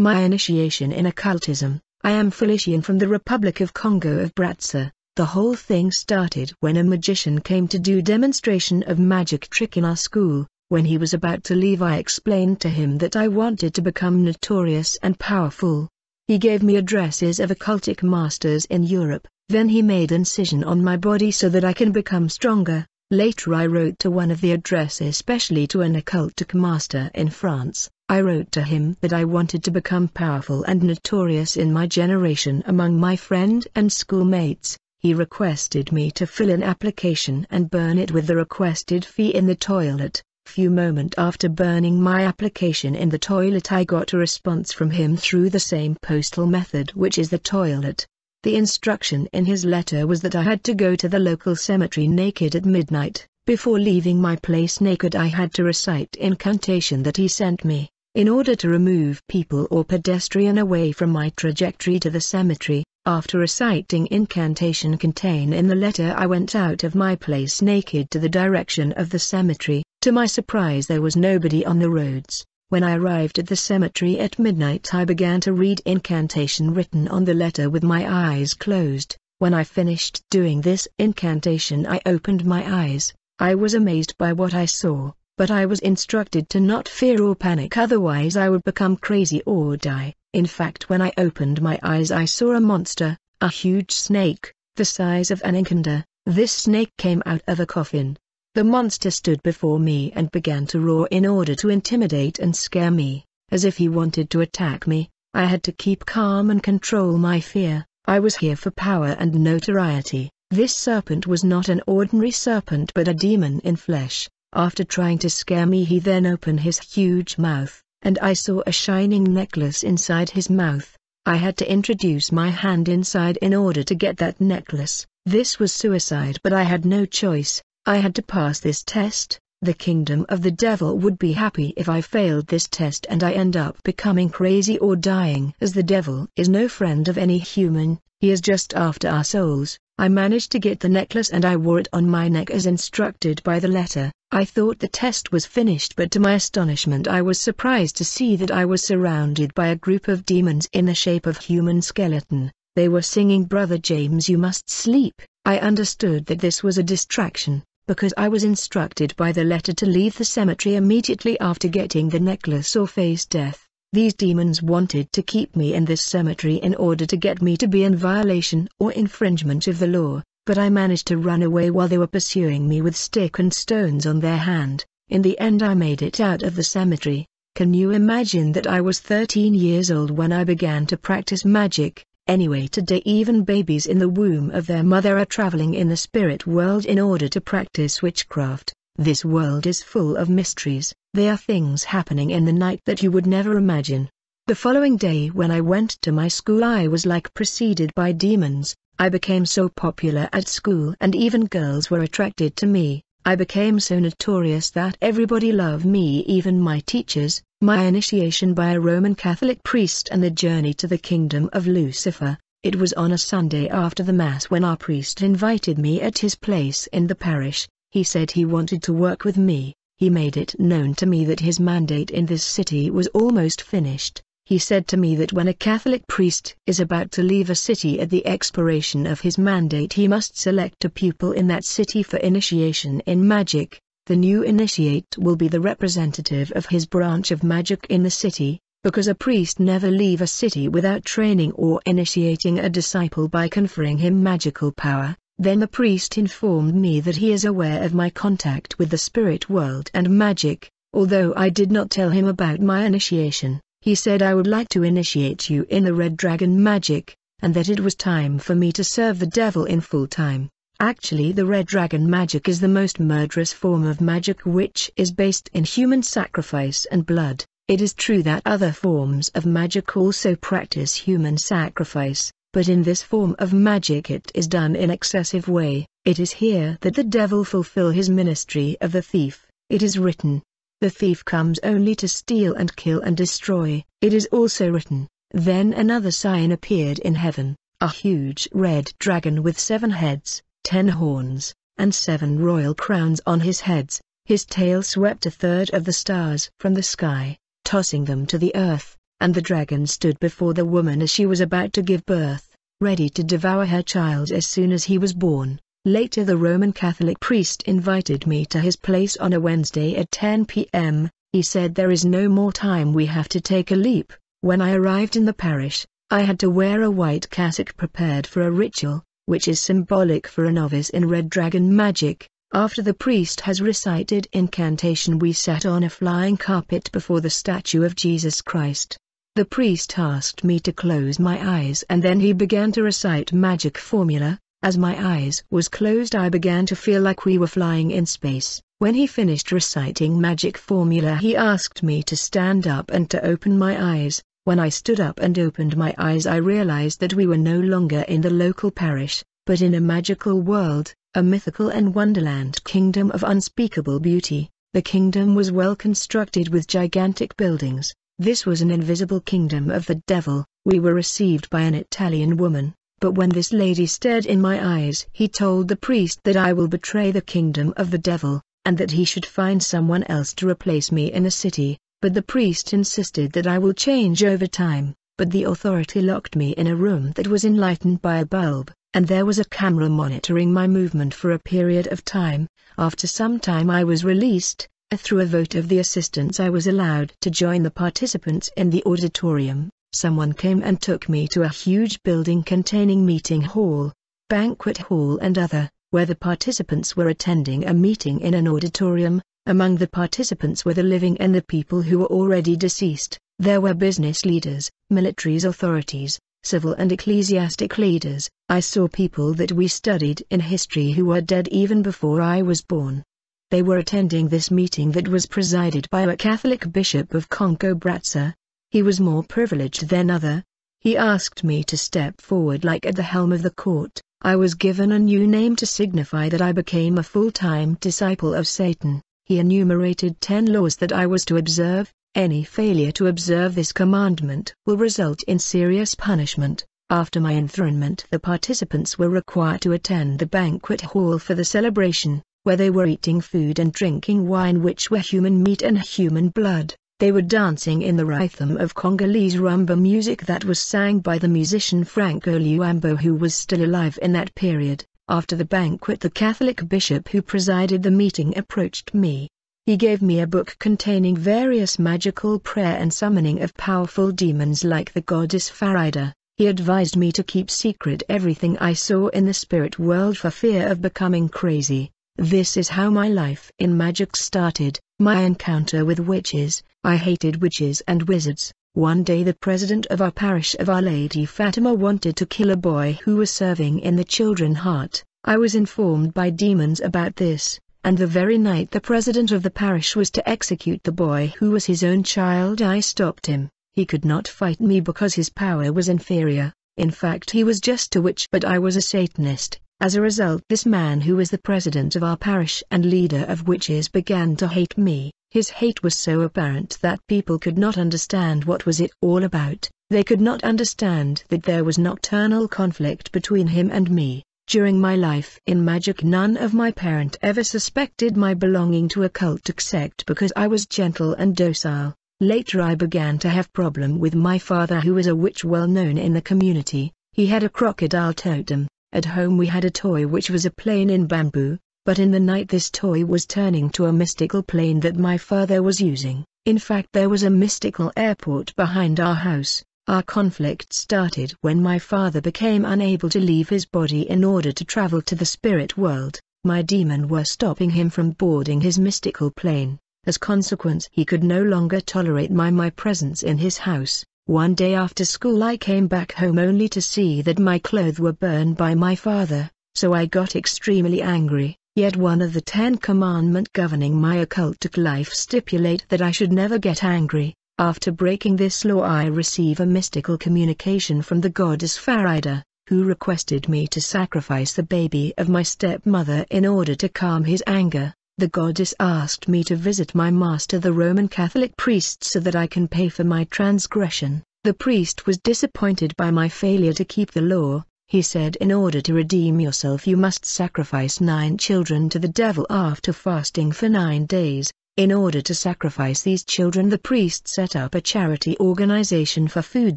My initiation in occultism, I am Felician from the Republic of Congo of Bratza. The whole thing started when a magician came to do demonstration of magic trick in our school. When he was about to leave I explained to him that I wanted to become notorious and powerful. He gave me addresses of occultic masters in Europe, then he made incision on my body so that I can become stronger. Later I wrote to one of the addresses specially to an occultic master in France I wrote to him that I wanted to become powerful and notorious in my generation among my friend and schoolmates. He requested me to fill an application and burn it with the requested fee in the toilet. Few moment after burning my application in the toilet I got a response from him through the same postal method which is the toilet. The instruction in his letter was that I had to go to the local cemetery naked at midnight. Before leaving my place naked I had to recite incantation that he sent me, in order to remove people or pedestrian away from my trajectory to the cemetery. After reciting incantation contained in the letter I went out of my place naked to the direction of the cemetery. To my surprise there was nobody on the roads. When I arrived at the cemetery at midnight I began to read incantation written on the letter with my eyes closed. When I finished doing this incantation I opened my eyes, I was amazed by what I saw, but I was instructed to not fear or panic otherwise I would become crazy or die. In fact when I opened my eyes I saw a monster, a huge snake, the size of an anaconda. This snake came out of a coffin. The monster stood before me and began to roar in order to intimidate and scare me, as if he wanted to attack me. I had to keep calm and control my fear. I was here for power and notoriety. This serpent was not an ordinary serpent but a demon in flesh. After trying to scare me he then opened his huge mouth, and I saw a shining necklace inside his mouth. I had to introduce my hand inside in order to get that necklace. This was suicide but I had no choice, I had to pass this test, the kingdom of the devil would be happy if I failed this test and I end up becoming crazy or dying. As the devil is no friend of any human, he is just after our souls. I managed to get the necklace and I wore it on my neck as instructed by the letter. I thought the test was finished but to my astonishment I was surprised to see that I was surrounded by a group of demons in the shape of human skeleton. They were singing Brother James you must sleep. I understood that this was a distraction because I was instructed by the letter to leave the cemetery immediately after getting the necklace or face death. These demons wanted to keep me in this cemetery in order to get me to be in violation or infringement of the law, but I managed to run away while they were pursuing me with stick and stones on their hand. In the end I made it out of the cemetery. Can you imagine that I was 13 years old when I began to practice magic? Anyway today even babies in the womb of their mother are traveling in the spirit world in order to practice witchcraft. This world is full of mysteries, there are things happening in the night that you would never imagine. The following day when I went to my school I was like preceded by demons, I became so popular at school and even girls were attracted to me. I became so notorious that everybody loved me even my teachers, my initiation by a Roman Catholic priest and the journey to the kingdom of Lucifer, it was on a Sunday after the Mass when our priest invited me at his place in the parish, he said he wanted to work with me, he made it known to me that his mandate in this city was almost finished, he said to me that when a Catholic priest is about to leave a city at the expiration of his mandate he must select a pupil in that city for initiation in magic. The new initiate will be the representative of his branch of magic in the city, because a priest never leave a city without training or initiating a disciple by conferring him magical power. Then the priest informed me that he is aware of my contact with the spirit world and magic, although I did not tell him about my initiation. He said I would like to initiate you in the Red Dragon magic, and that it was time for me to serve the devil in full time. Actually the Red Dragon magic is the most murderous form of magic which is based in human sacrifice and blood. It is true that other forms of magic also practice human sacrifice, but in this form of magic it is done in excessive way. It is here that the devil fulfill his ministry of the thief. It is written, the thief comes only to steal and kill and destroy. It is also written, Then another sign appeared in heaven, a huge red dragon with seven heads, ten horns, and seven royal crowns on his heads. His tail swept a third of the stars from the sky, tossing them to the earth, and the dragon stood before the woman as she was about to give birth, ready to devour her child as soon as he was born. Later the Roman Catholic priest invited me to his place on a Wednesday at 10 p.m., he said there is no more time we have to take a leap. When I arrived in the parish, I had to wear a white cassock prepared for a ritual, which is symbolic for a novice in red dragon magic. After the priest has recited incantation we sat on a flying carpet before the statue of Jesus Christ. The priest asked me to close my eyes and then he began to recite magic formula, as my eyes was closed I began to feel like we were flying in space. When he finished reciting magic formula he asked me to stand up and to open my eyes. When I stood up and opened my eyes I realized that we were no longer in the local parish, but in a magical world, a mythical and wonderland kingdom of unspeakable beauty. The kingdom was well constructed with gigantic buildings. This was an invisible kingdom of the devil. We were received by an Italian woman, but when this lady stared in my eyes he told the priest that I will betray the kingdom of the devil, and that he should find someone else to replace me in the city, but the priest insisted that I will change over time, but the authority locked me in a room that was enlightened by a bulb, and there was a camera monitoring my movement for a period of time, after some time I was released, through a vote of the assistants I was allowed to join the participants in the auditorium, Someone came and took me to a huge building containing meeting hall, banquet hall and other, where the participants were attending a meeting in an auditorium, among the participants were the living and the people who were already deceased. There were business leaders, military authorities, civil and ecclesiastic leaders. I saw people that we studied in history who were dead even before I was born. They were attending this meeting that was presided by a Catholic bishop of Congo Brazza, he was more privileged than other. He asked me to step forward like at the helm of the court. I was given a new name to signify that I became a full-time disciple of Satan. He enumerated ten laws that I was to observe. Any failure to observe this commandment will result in serious punishment. After my enthronement the participants were required to attend the banquet hall for the celebration, where they were eating food and drinking wine which were human meat and human blood. They were dancing in the rhythm of Congolese rumba music that was sang by the musician Franco Luambo who was still alive in that period. After the banquet the Catholic bishop who presided the meeting approached me. He gave me a book containing various magical prayer and summoning of powerful demons like the goddess Farida. He advised me to keep secret everything I saw in the spirit world for fear of becoming crazy. This is how my life in magic started. My encounter with witches, I hated witches and wizards. One day the president of our parish of Our Lady Fatima wanted to kill a boy who was serving in the children heart. I was informed by demons about this, and the very night the president of the parish was to execute the boy who was his own child I stopped him. He could not fight me because his power was inferior, in fact he was just a witch but I was a Satanist. As a result this man who was the president of our parish and leader of witches began to hate me. His hate was so apparent that people could not understand what was it all about. They could not understand that there was nocturnal conflict between him and me. During my life in magic none of my parent ever suspected my belonging to a cult except because I was gentle and docile. Later I began to have problem with my father who was a witch well known in the community. He had a crocodile totem. At home we had a toy which was a plane in bamboo, but in the night this toy was turning to a mystical plane that my father was using. In fact there was a mystical airport behind our house. Our conflict started when my father became unable to leave his body in order to travel to the spirit world. My demon were stopping him from boarding his mystical plane. As consequence he could no longer tolerate my my presence in his house. One day after school I came back home only to see that my clothes were burned by my father, so I got extremely angry. Yet one of the Ten Commandment governing my occultic life stipulate that I should never get angry. After breaking this law I receive a mystical communication from the goddess Farida, who requested me to sacrifice the baby of my stepmother in order to calm his anger. The goddess asked me to visit my master the Roman Catholic priest so that I can pay for my transgression. The priest was disappointed by my failure to keep the law. He said in order to redeem yourself you must sacrifice nine children to the devil after fasting for nine days. In order to sacrifice these children the priest set up a charity organization for food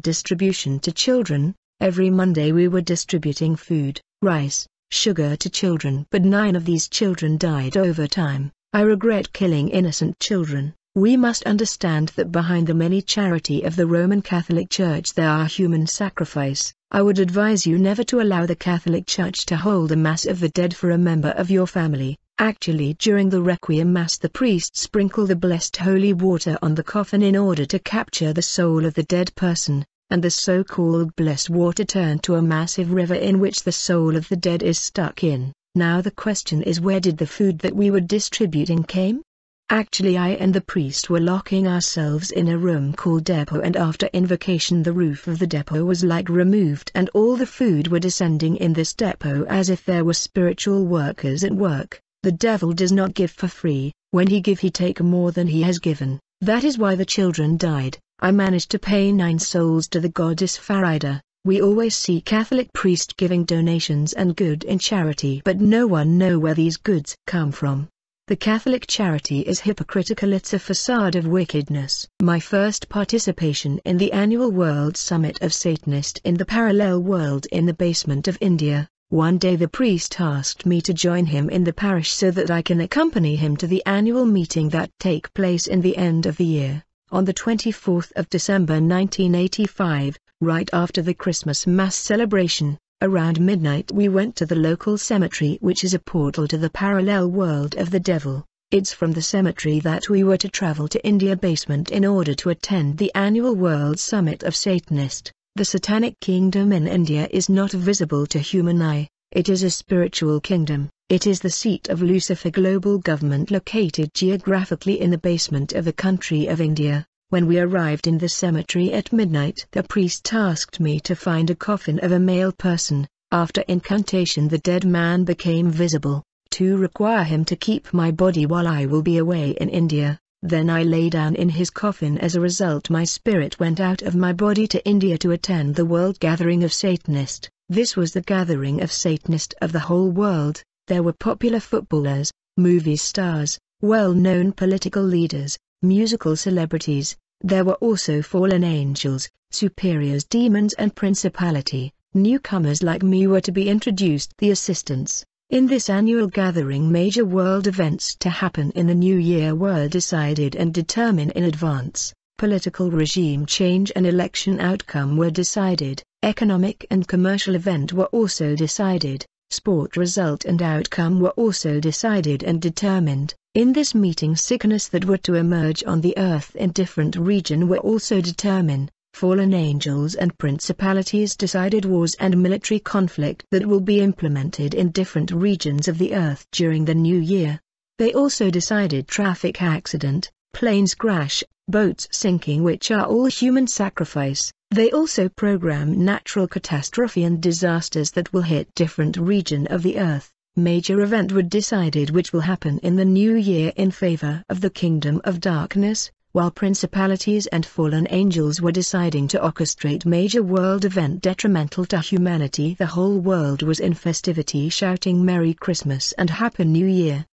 distribution to children. Every Monday we were distributing food, rice, sugar to children. But nine of these children died over time. I regret killing innocent children. We must understand that behind the many charity of the Roman Catholic Church there are human sacrifice. I would advise you never to allow the Catholic Church to hold a Mass of the dead for a member of your family. Actually during the Requiem Mass the priests sprinkle the blessed holy water on the coffin in order to capture the soul of the dead person and the so-called blessed water turned to a massive river in which the soul of the dead is stuck in. Now the question is where did the food that we were distributing came? Actually I and the priest were locking ourselves in a room called depot and after invocation the roof of the depot was like removed and all the food were descending in this depot as if there were spiritual workers at work. The devil does not give for free, when he give he take more than he has given. That is why the children died. I managed to pay nine souls to the goddess Farida. We always see Catholic priest giving donations and good in charity but no one know where these goods come from. The Catholic charity is hypocritical it's a facade of wickedness. My first participation in the annual World Summit of Satanist in the parallel world in the basement of India, one day the priest asked me to join him in the parish so that I can accompany him to the annual meeting that take place in the end of the year, on the 24th of December 1985, right after the Christmas Mass celebration. Around midnight we went to the local cemetery which is a portal to the parallel world of the devil. It's from the cemetery that we were to travel to India basement in order to attend the annual World Summit of Satanist. The Satanic Kingdom in India is not visible to human eye, it is a spiritual kingdom. It is the seat of Lucifer Global Government located geographically in the basement of the country of India. When we arrived in the cemetery at midnight, the priest tasked me to find a coffin of a male person. After incantation, the dead man became visible, to require him to keep my body while I will be away in India. Then I lay down in his coffin as a result my spirit went out of my body to India to attend the world gathering of Satanist. This was the gathering of Satanist of the whole world, there were popular footballers, movie stars, well-known political leaders, musical celebrities, there were also fallen angels, superiors demons and principality, newcomers like me were to be introduced the assistants, in this annual gathering major world events to happen in the new year were decided and determined in advance, political regime change and election outcome were decided, economic and commercial event were also decided, sport result and outcome were also decided and determined. In this meeting sickness that were to emerge on the earth in different region were also determined fallen angels and principalities decided wars and military conflict that will be implemented in different regions of the earth during the new year. They also decided traffic accident, planes crash, boats sinking which are all human sacrifice. They also program natural catastrophe and disasters that will hit different region of the earth. Major event would decided which will happen in the new year in favor of the kingdom of darkness, while principalities and fallen angels were deciding to orchestrate major world event detrimental to humanity the whole world was in festivity shouting Merry Christmas and Happy New Year.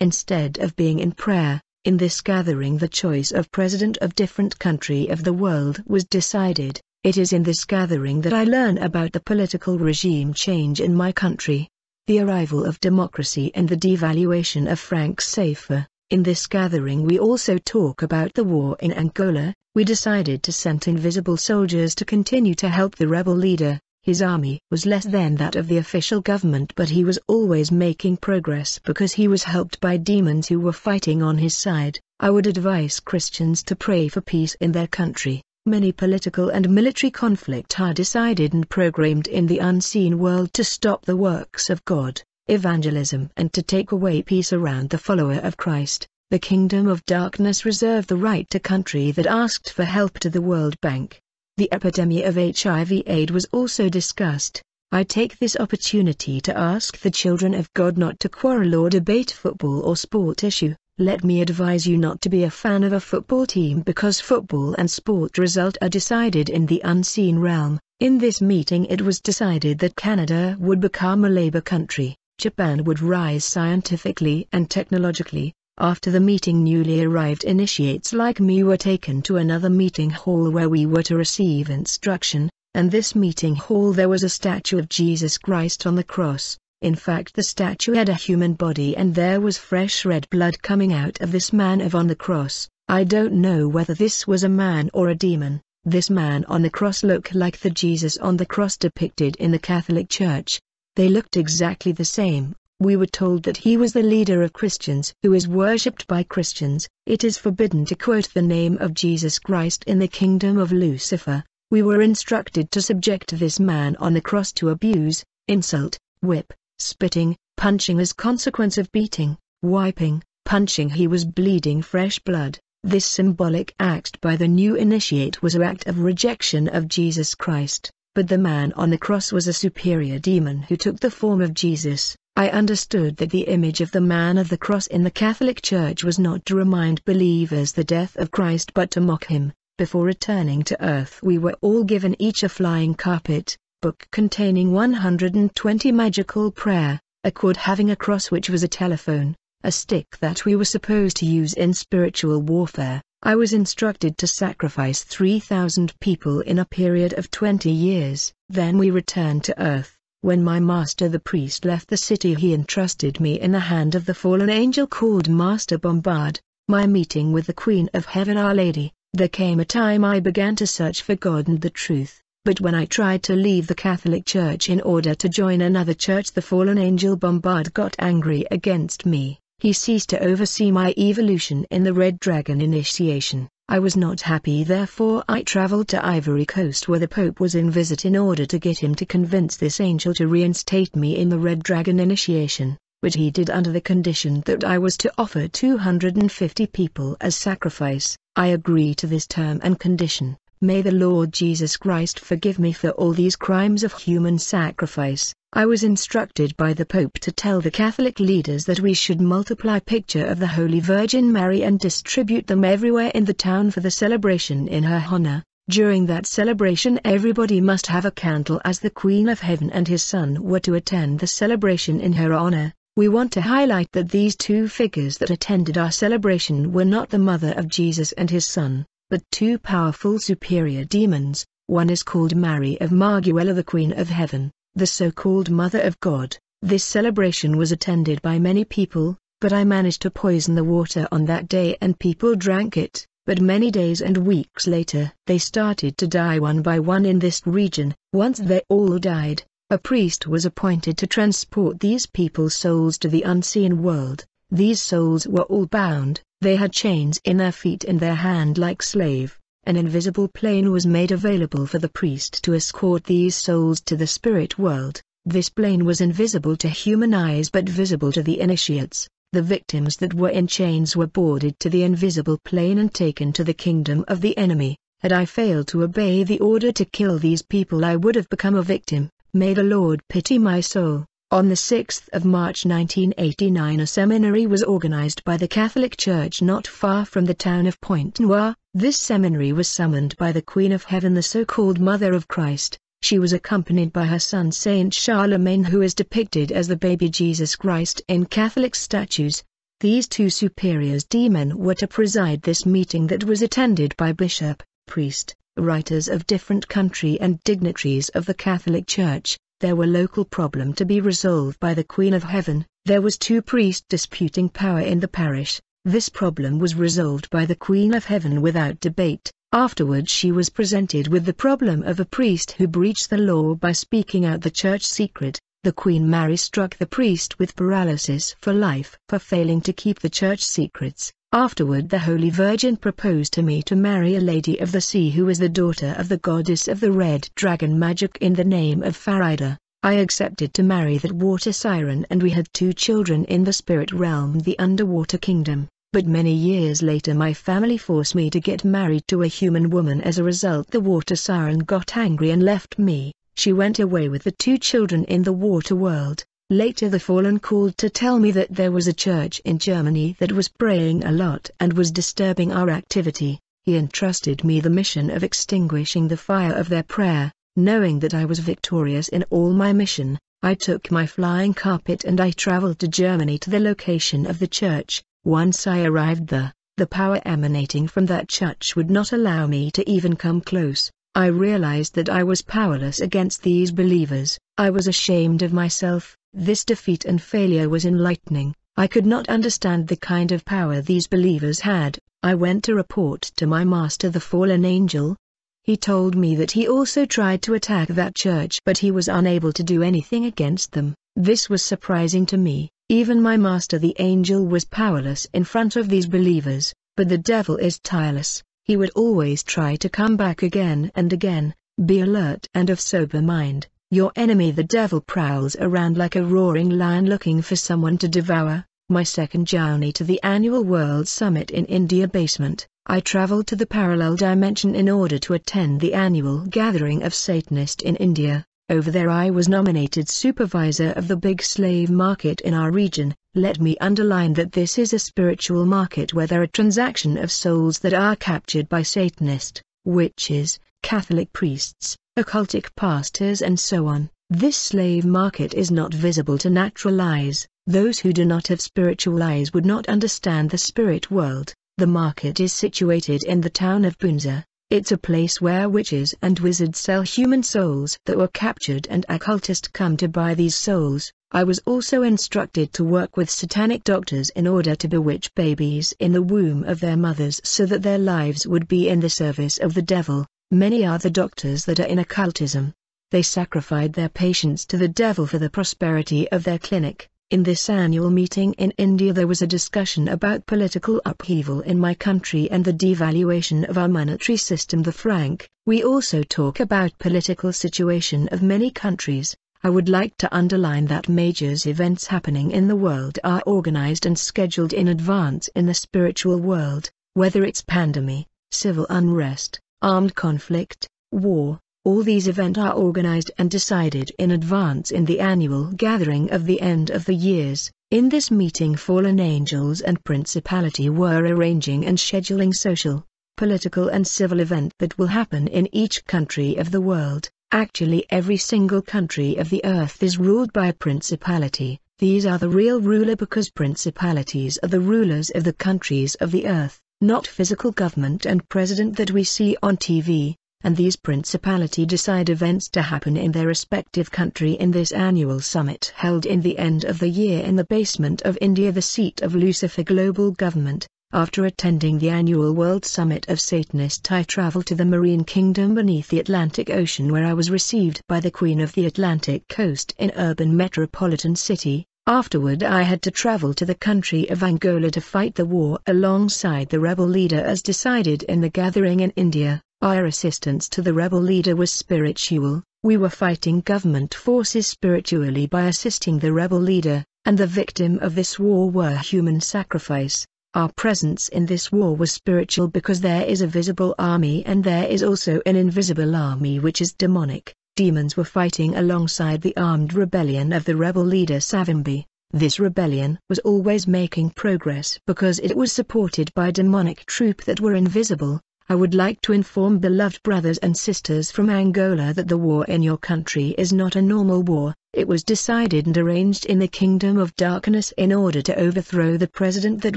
Instead of being in prayer, in this gathering the choice of president of different country of the world was decided. It is in this gathering that I learn about the political regime change in my country, the arrival of democracy and the devaluation of Frank Safer. In this gathering we also talk about the war in Angola, we decided to send invisible soldiers to continue to help the rebel leader. His army was less than that of the official government but he was always making progress because he was helped by demons who were fighting on his side. I would advise Christians to pray for peace in their country. Many political and military conflict are decided and programmed in the unseen world to stop the works of God evangelism and to take away peace around the follower of Christ. The kingdom of darkness reserved the right to country that asked for help to the World Bank. The epidemic of HIV aid was also discussed. I take this opportunity to ask the children of God not to quarrel or debate football or sport issue. Let me advise you not to be a fan of a football team because football and sport result are decided in the unseen realm. In this meeting it was decided that Canada would become a Labour country. Japan would rise scientifically and technologically. After the meeting newly arrived initiates like me were taken to another meeting hall where we were to receive instruction, and this meeting hall there was a statue of Jesus Christ on the cross. In fact the statue had a human body and there was fresh red blood coming out of this man of on the cross. I don't know whether this was a man or a demon. This man on the cross looked like the Jesus on the cross depicted in the Catholic Church, they looked exactly the same. We were told that he was the leader of Christians who is worshipped by Christians. It is forbidden to quote the name of Jesus Christ in the kingdom of Lucifer. We were instructed to subject this man on the cross to abuse, insult, whip, spitting, punching as consequence of beating, wiping, punching he was bleeding fresh blood. This symbolic act by the new initiate was a act of rejection of Jesus Christ. But the man on the cross was a superior demon who took the form of Jesus. I understood that the image of the man of the cross in the Catholic Church was not to remind believers the death of Christ but to mock him. Before returning to Earth we were all given each a flying carpet, book containing 120 magical prayer, a cord having a cross which was a telephone, a stick that we were supposed to use in spiritual warfare, I was instructed to sacrifice 3,000 people in a period of 20 years. Then we returned to Earth. When my master the priest left the city he entrusted me in the hand of the fallen angel called Master Bombard. My meeting with the Queen of Heaven Our Lady, there came a time I began to search for God and the truth, but when I tried to leave the Catholic Church in order to join another church the fallen angel Bombard got angry against me. He ceased to oversee my evolution in the Red Dragon initiation. I was not happy therefore I travelled to Ivory Coast where the Pope was in visit in order to get him to convince this angel to reinstate me in the Red Dragon initiation, which he did under the condition that I was to offer 250 people as sacrifice. I agree to this term and condition, May the Lord Jesus Christ forgive me for all these crimes of human sacrifice. I was instructed by the Pope to tell the Catholic leaders that we should multiply picture of the Holy Virgin Mary and distribute them everywhere in the town for the celebration in her honor. During that celebration everybody must have a candle as the Queen of Heaven and his son were to attend the celebration in her honor. We want to highlight that these two figures that attended our celebration were not the mother of Jesus and his son, but two powerful superior demons, one is called Mary of Marguella the Queen of Heaven, the so-called Mother of God. This celebration was attended by many people, but I managed to poison the water on that day and people drank it, but many days and weeks later they started to die one by one in this region. Once they all died, a priest was appointed to transport these people's souls to the unseen world. These souls were all bound, they had chains in their feet and their hand like slave. An invisible plane was made available for the priest to escort these souls to the spirit world. This plane was invisible to human eyes but visible to the initiates. The victims that were in chains were boarded to the invisible plane and taken to the kingdom of the enemy. Had I failed to obey the order to kill these people I would have become a victim. May the Lord pity my soul. On the 6th of March 1989 a seminary was organized by the Catholic Church not far from the town of Pointe-Noire. This seminary was summoned by the Queen of Heaven the so-called Mother of Christ. She was accompanied by her son Saint Charlemagne who is depicted as the baby Jesus Christ in Catholic statues. These two superiors demon were to preside this meeting that was attended by bishop, priest, writers of different country and dignitaries of the Catholic Church. There were local problem to be resolved by the Queen of Heaven, there was two priests disputing power in the parish, this problem was resolved by the Queen of Heaven without debate, afterwards she was presented with the problem of a priest who breached the law by speaking out the church secret, the Queen Mary struck the priest with paralysis for life for failing to keep the church secrets. Afterward the Holy Virgin proposed to me to marry a lady of the sea who was the daughter of the goddess of the red dragon magic in the name of Farida. I accepted to marry that water siren and we had two children in the spirit realm the underwater kingdom, but many years later my family forced me to get married to a human woman as a result the water siren got angry and left me. She went away with the two children in the water world. Later the fallen called to tell me that there was a church in Germany that was praying a lot and was disturbing our activity. He entrusted me the mission of extinguishing the fire of their prayer, knowing that I was victorious in all my mission. I took my flying carpet and I traveled to Germany to the location of the church. Once I arrived there, the power emanating from that church would not allow me to even come close. I realized that I was powerless against these believers. I was ashamed of myself. This defeat and failure was enlightening. I could not understand the kind of power these believers had. I went to report to my master the fallen angel. He told me that he also tried to attack that church but he was unable to do anything against them. This was surprising to me. Even my master the angel was powerless in front of these believers, but the devil is tireless. He would always try to come back again and again, be alert and of sober mind. Your enemy the devil prowls around like a roaring lion looking for someone to devour. My second journey to the annual World Summit in India basement, I traveled to the parallel dimension in order to attend the annual gathering of Satanist in India. Over there I was nominated supervisor of the big slave market in our region, let me underline that this is a spiritual market where there are transaction of souls that are captured by Satanist, witches, Catholic priests, occultic pastors and so on. This slave market is not visible to natural eyes. Those who do not have spiritual eyes would not understand the spirit world. The market is situated in the town of Bunza. It's a place where witches and wizards sell human souls that were captured and occultists come to buy these souls. I was also instructed to work with satanic doctors in order to bewitch babies in the womb of their mothers so that their lives would be in the service of the devil. Many are the doctors that are in occultism. They sacrificed their patients to the devil for the prosperity of their clinic. In this annual meeting in India there was a discussion about political upheaval in my country and the devaluation of our monetary system the franc. We also talk about political situation of many countries. I would like to underline that major events happening in the world are organized and scheduled in advance in the spiritual world, whether it's pandemic, civil unrest, armed conflict, war, all these events are organized and decided in advance in the annual gathering of the end of the years. In this meeting fallen angels and principality were arranging and scheduling social, political and civil event that will happen in each country of the world. Actually every single country of the earth is ruled by a principality. These are the real ruler because principalities are the rulers of the countries of the earth, not physical government and president that we see on TV, and these principality decide events to happen in their respective country in this annual summit held in the end of the year in the basement of India the seat of Lucifer Global Government, after attending the annual World Summit of Satanists, I traveled to the Marine Kingdom beneath the Atlantic Ocean where I was received by the Queen of the Atlantic Coast in urban metropolitan city. Afterward I had to travel to the country of Angola to fight the war alongside the rebel leader as decided in the gathering in India. Our assistance to the rebel leader was spiritual, we were fighting government forces spiritually by assisting the rebel leader, and the victim of this war were human sacrifice. Our presence in this war was spiritual because there is a visible army and there is also an invisible army which is demonic. Demons were fighting alongside the armed rebellion of the rebel leader Savimbi. This rebellion was always making progress because it was supported by demonic troop that were invisible, I would like to inform beloved brothers and sisters from Angola that the war in your country is not a normal war, it was decided and arranged in the kingdom of darkness in order to overthrow the president that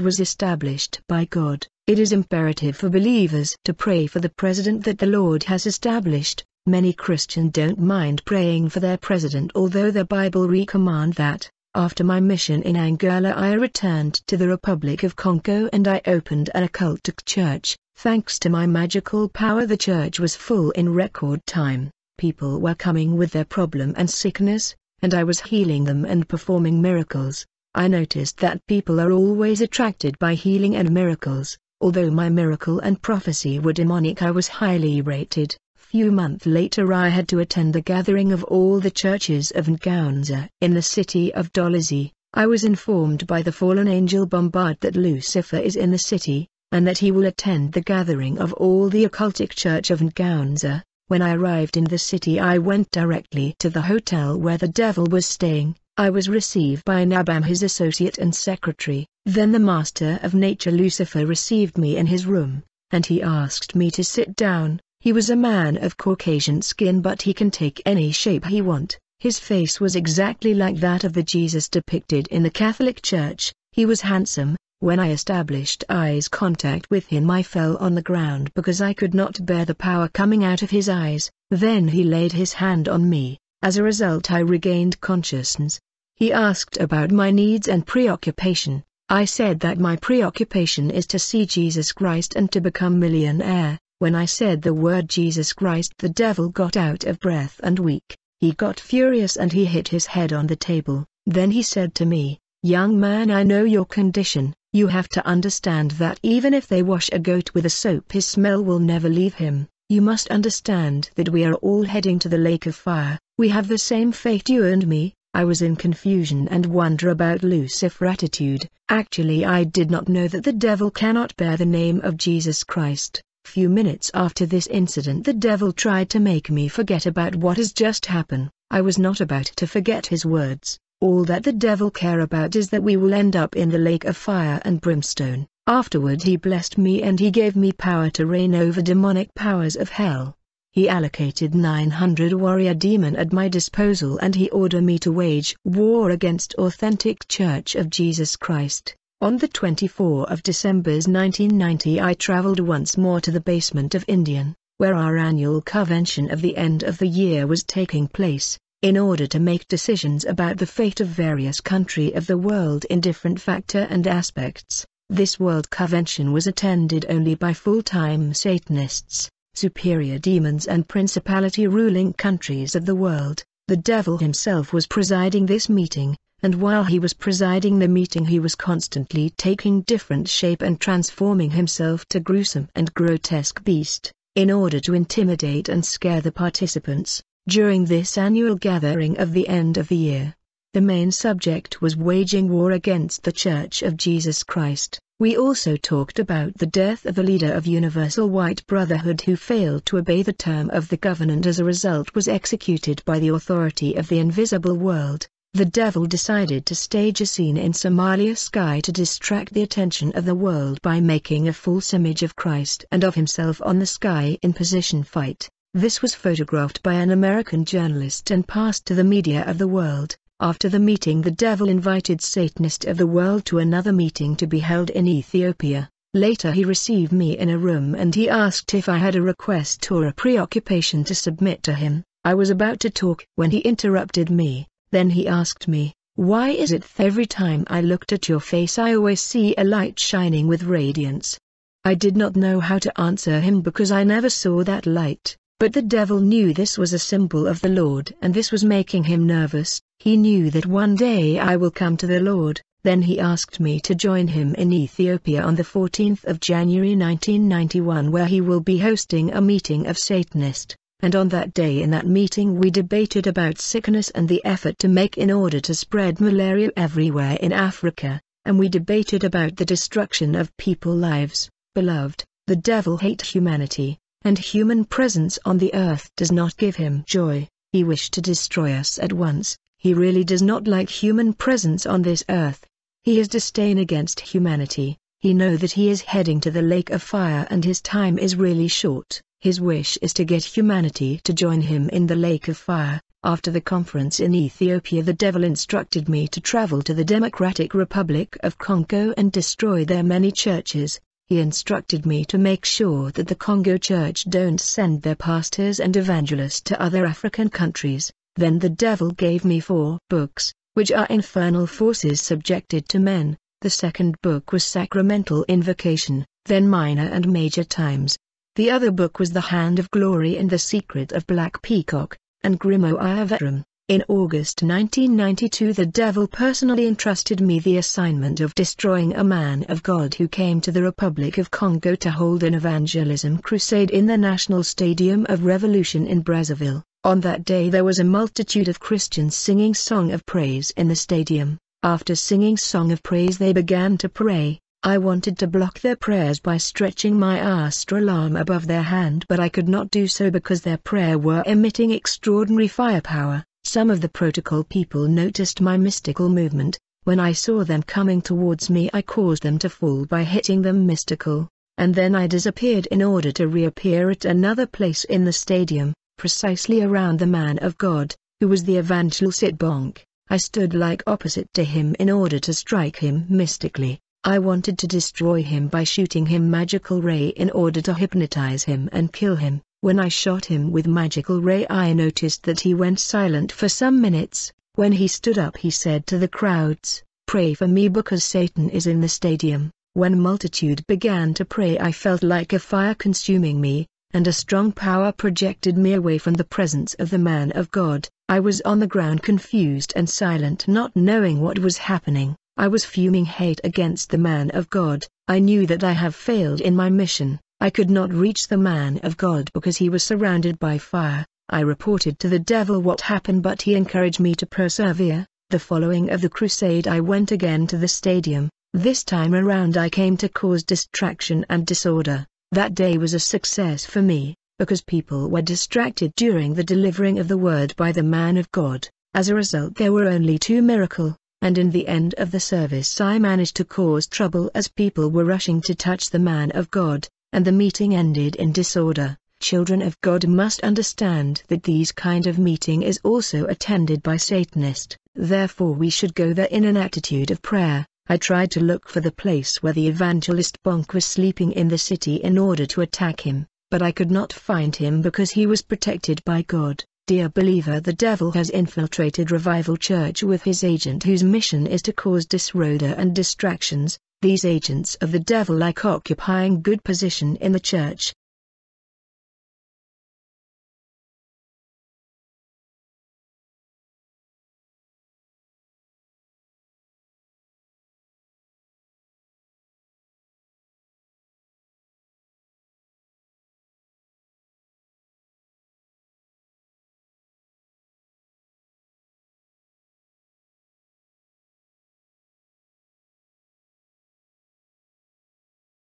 was established by God. It is imperative for believers to pray for the president that the Lord has established. Many Christian don't mind praying for their president although the Bible recommend that. After my mission in Angola I returned to the Republic of Congo and I opened an occultic church, Thanks to my magical power the church was full in record time, people were coming with their problem and sickness, and I was healing them and performing miracles. I noticed that people are always attracted by healing and miracles, although my miracle and prophecy were demonic I was highly rated. Few months later I had to attend the gathering of all the churches of Ngaunza. In the city of Dolazi, I was informed by the fallen angel Bombard that Lucifer is in the city, and that he will attend the gathering of all the occultic church of Ngaunza. When I arrived in the city I went directly to the hotel where the devil was staying. I was received by Nabam his associate and secretary. Then the master of nature Lucifer received me in his room, and he asked me to sit down. He was a man of Caucasian skin but he can take any shape he want. His face was exactly like that of the Jesus depicted in the Catholic Church, he was handsome, when I established eyes contact with him I fell on the ground because I could not bear the power coming out of his eyes, then he laid his hand on me, as a result I regained consciousness. He asked about my needs and preoccupation, I said that my preoccupation is to see Jesus Christ and to become millionaire, when I said the word Jesus Christ the devil got out of breath and weak, he got furious and he hit his head on the table, then he said to me, Young man I know your condition, you have to understand that even if they wash a goat with a soap his smell will never leave him. You must understand that we are all heading to the lake of fire, we have the same fate you and me, I was in confusion and wonder about Lucifer attitude, actually I did not know that the devil cannot bear the name of Jesus Christ. Few minutes after this incident the devil tried to make me forget about what has just happened, I was not about to forget his words, all that the devil care about is that we will end up in the lake of fire and brimstone. Afterward he blessed me and he gave me power to reign over demonic powers of hell. He allocated 900 warrior demon at my disposal and he ordered me to wage war against authentic Church of Jesus Christ. On the 24 of December 1990 I traveled once more to the basement of Indian, where our annual convention of the end of the year was taking place in order to make decisions about the fate of various country of the world in different factor and aspects. This World Convention was attended only by full-time Satanists, superior demons and principality ruling countries of the world. The devil himself was presiding this meeting, and while he was presiding the meeting he was constantly taking different shape and transforming himself to gruesome and grotesque beast, in order to intimidate and scare the participants. During this annual gathering of the end of the year, the main subject was waging war against the Church of Jesus Christ. We also talked about the death of a leader of Universal White Brotherhood who failed to obey the term of the covenant as a result was executed by the authority of the invisible world. The devil decided to stage a scene in Somalia sky to distract the attention of the world by making a false image of Christ and of himself on the sky in position fight. This was photographed by an American journalist and passed to the media of the world. After the meeting the devil invited Satanist of the world to another meeting to be held in Ethiopia. Later he received me in a room and he asked if I had a request or a preoccupation to submit to him. I was about to talk when he interrupted me. Then he asked me, why is it every time I looked at your face I always see a light shining with radiance? I did not know how to answer him because I never saw that light. But the devil knew this was a symbol of the Lord and this was making him nervous. He knew that one day I will come to the Lord, then he asked me to join him in Ethiopia on the 14th of January 1991 where he will be hosting a meeting of Satanists and on that day in that meeting we debated about sickness and the effort to make in order to spread malaria everywhere in Africa, and we debated about the destruction of people lives. Beloved, the devil hate humanity, and human presence on the earth does not give him joy. He wished to destroy us at once. He really does not like human presence on this earth. He has disdain against humanity. He know that he is heading to the lake of fire and his time is really short. His wish is to get humanity to join him in the lake of fire. After the conference in Ethiopia the devil instructed me to travel to the Democratic Republic of Congo and destroy their many churches, he instructed me to make sure that the Congo Church don't send their pastors and evangelists to other African countries. Then the devil gave me four books, which are infernal forces subjected to men. The second book was Sacramental Invocation, then Minor and Major Times. The other book was The Hand of Glory and The Secret of Black Peacock, and Grimoire Iavetrum. In August 1992 the devil personally entrusted me the assignment of destroying a man of God who came to the Republic of Congo to hold an evangelism crusade in the National Stadium of Revolution in Brazzaville. On that day there was a multitude of Christians singing Song of Praise in the stadium. After singing Song of Praise they began to pray. I wanted to block their prayers by stretching my astral arm above their hand but I could not do so because their prayer were emitting extraordinary firepower. Some of the protocol people noticed my mystical movement. When I saw them coming towards me I caused them to fall by hitting them mystical, and then I disappeared in order to reappear at another place in the stadium, precisely around the man of God, who was the evangel Sitbonk. I stood like opposite to him in order to strike him mystically. I wanted to destroy him by shooting him magical ray in order to hypnotize him and kill him. When I shot him with magical ray I noticed that he went silent for some minutes. When he stood up he said to the crowds, Pray for me because Satan is in the stadium. When multitude began to pray I felt like a fire consuming me, and a strong power projected me away from the presence of the man of God. I was on the ground confused and silent not knowing what was happening. I was fuming hate against the man of God. I knew that I have failed in my mission. I could not reach the man of God because he was surrounded by fire. I reported to the devil what happened but he encouraged me to persevere. The following of the crusade I went again to the stadium, this time around I came to cause distraction and disorder. That day was a success for me, because people were distracted during the delivering of the word by the man of God. As a result there were only two miracles, and in the end of the service I managed to cause trouble as people were rushing to touch the man of God and the meeting ended in disorder. Children of God must understand that these kind of meeting is also attended by Satanist, therefore we should go there in an attitude of prayer. I tried to look for the place where the evangelist Bonk was sleeping in the city in order to attack him, but I could not find him because he was protected by God. Dear believer the devil has infiltrated Revival Church with his agent whose mission is to cause disorder and distractions, these agents of the devil like occupying good position in the church,